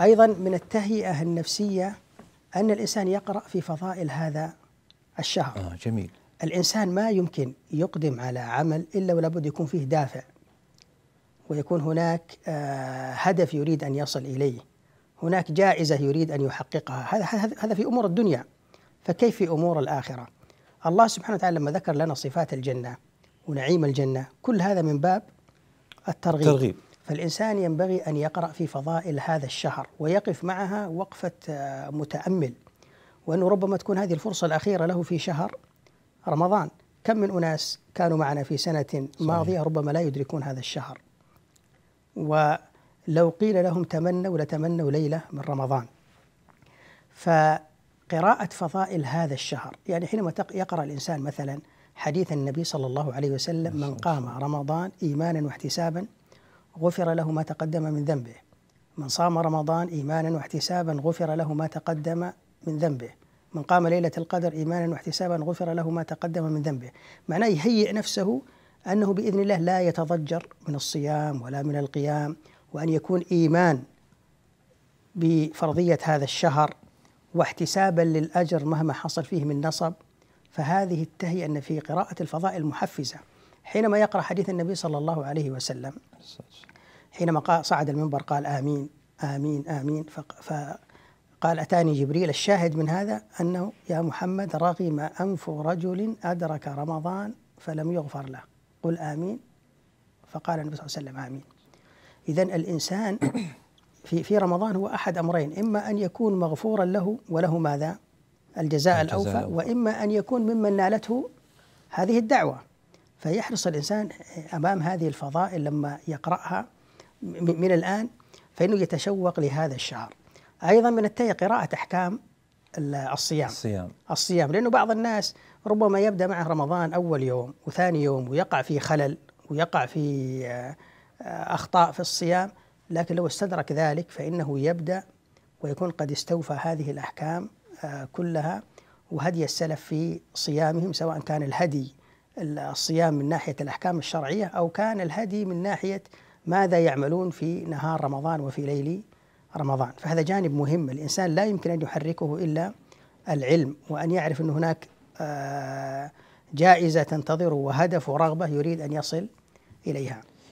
أيضا من التهيئة النفسية أن الإنسان يقرأ في فضائل هذا الشهر آه جميل الإنسان ما يمكن يقدم على عمل إلا ولابد يكون فيه دافع ويكون هناك آه هدف يريد أن يصل إليه هناك جائزة يريد أن يحققها هذا هذا في أمور الدنيا فكيف في أمور الآخرة الله سبحانه وتعالى لما ذكر لنا صفات الجنة ونعيم الجنة كل هذا من باب الترغيب, الترغيب. فالإنسان ينبغي أن يقرأ في فضائل هذا الشهر ويقف معها وقفة آه، متأمل وأنه ربما تكون هذه الفرصة الأخيرة له في شهر رمضان كم من أناس كانوا معنا في سنة ماضية صحيح. ربما لا يدركون هذا الشهر ولو قيل لهم تمنوا لتمنوا ليلة من رمضان فقراءة فضائل هذا الشهر يعني حينما يقرأ الإنسان مثلا حديث النبي صلى الله عليه وسلم من قام رمضان إيمانا واحتسابا غفر له ما تقدم من ذنبه من صام رمضان إيمانا واحتسابا غفر له ما تقدم من ذنبه من قام ليلة القدر إيمانا واحتسابا غفر له ما تقدم من ذنبه معناه يهيئ نفسه أنه بإذن الله لا يتضجر من الصيام ولا من القيام وأن يكون إيمان بفرضية هذا الشهر واحتسابا للأجر مهما حصل فيه من نصب فهذه التهيئة أن في قراءة الفضائل محفزة حينما يقرأ حديث النبي صلى الله عليه وسلم حينما صعد المنبر قال آمين آمين آمين فقال أتاني جبريل الشاهد من هذا أنه يا محمد رغم أنف رجل أدرك رمضان فلم يغفر له قل آمين فقال النبي صلى الله عليه وسلم آمين إذا الإنسان في في رمضان هو أحد أمرين إما أن يكون مغفورا له وله ماذا الجزاء, الجزاء الأوفى وإما أن يكون ممن نالته هذه الدعوة فيحرص الإنسان أمام هذه الفضائل لما يقرأها من الآن فإنه يتشوق لهذا الشعر أيضا من التالي قراءة أحكام الصيام الصيام الصيام لأنه بعض الناس ربما يبدأ معه رمضان أول يوم وثاني يوم ويقع في خلل ويقع في آه، أخطاء في الصيام لكن لو استدرك ذلك فإنه يبدأ ويكون قد استوفى هذه الأحكام آه، كلها وهدي السلف في صيامهم سواء كان الهدي الصيام من ناحيه الاحكام الشرعيه او كان الهدي من ناحيه ماذا يعملون في نهار رمضان وفي ليل رمضان فهذا جانب مهم الانسان لا يمكن ان يحركه الا العلم وان يعرف ان هناك آه، جائزه تنتظره وهدف ورغبه يريد ان يصل اليها